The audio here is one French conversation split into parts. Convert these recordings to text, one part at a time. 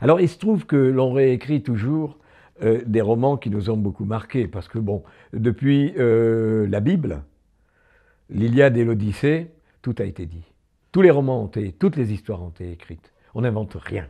Alors il se trouve que l'on réécrit toujours euh, des romans qui nous ont beaucoup marqués, parce que bon, depuis euh, la Bible, l'Iliade et l'Odyssée, tout a été dit. Tous les romans ont été, toutes les histoires ont été écrites. On n'invente rien.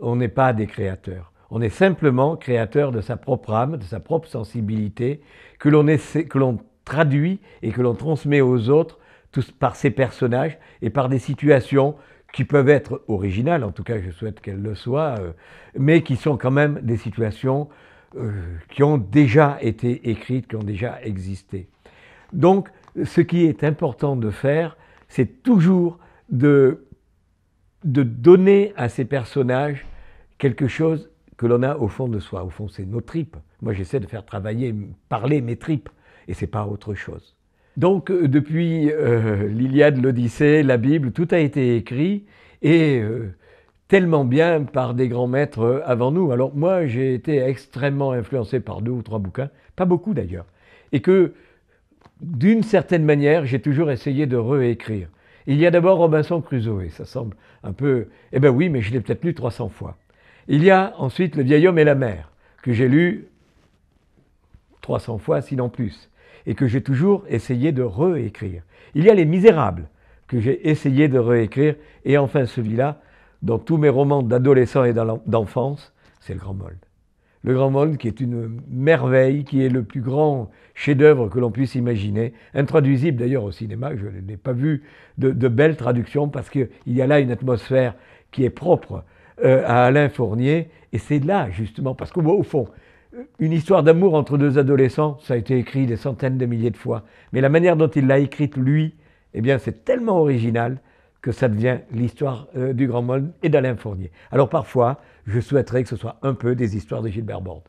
On n'est pas des créateurs. On est simplement créateur de sa propre âme, de sa propre sensibilité, que l'on traduit et que l'on transmet aux autres tous, par ses personnages et par des situations qui peuvent être originales, en tout cas je souhaite qu'elles le soient, euh, mais qui sont quand même des situations euh, qui ont déjà été écrites, qui ont déjà existé. Donc ce qui est important de faire, c'est toujours de, de donner à ces personnages quelque chose que l'on a au fond de soi. Au fond, c'est nos tripes. Moi, j'essaie de faire travailler, parler mes tripes, et c'est pas autre chose. Donc euh, depuis euh, l'Iliade, l'Odyssée, la Bible, tout a été écrit et euh, tellement bien par des grands maîtres avant nous. Alors moi, j'ai été extrêmement influencé par deux ou trois bouquins, pas beaucoup d'ailleurs, et que d'une certaine manière, j'ai toujours essayé de réécrire. Il y a d'abord Robinson Crusoe, ça semble un peu... Eh ben oui, mais je l'ai peut-être lu 300 fois. Il y a ensuite Le vieil homme et la mer, que j'ai lu 300 fois, sinon plus et que j'ai toujours essayé de réécrire. Il y a Les Misérables que j'ai essayé de réécrire et enfin celui-là, dans tous mes romans d'adolescents et d'enfance, c'est Le Grand Mold. Le Grand Monde, qui est une merveille, qui est le plus grand chef-d'œuvre que l'on puisse imaginer, intraduisible d'ailleurs au cinéma, je n'ai pas vu de, belles traductions parce qu'il y a là une atmosphère qui est propre euh, à Alain Fournier, et c'est là justement, parce qu'au fond, une histoire d'amour entre deux adolescents, ça a été écrit des centaines de milliers de fois. Mais la manière dont il l'a écrite, lui, eh bien, c'est tellement original que ça devient l'histoire euh, du Grand Monde et d'Alain Fournier. Alors parfois, je souhaiterais que ce soit un peu des histoires de Gilbert Borde.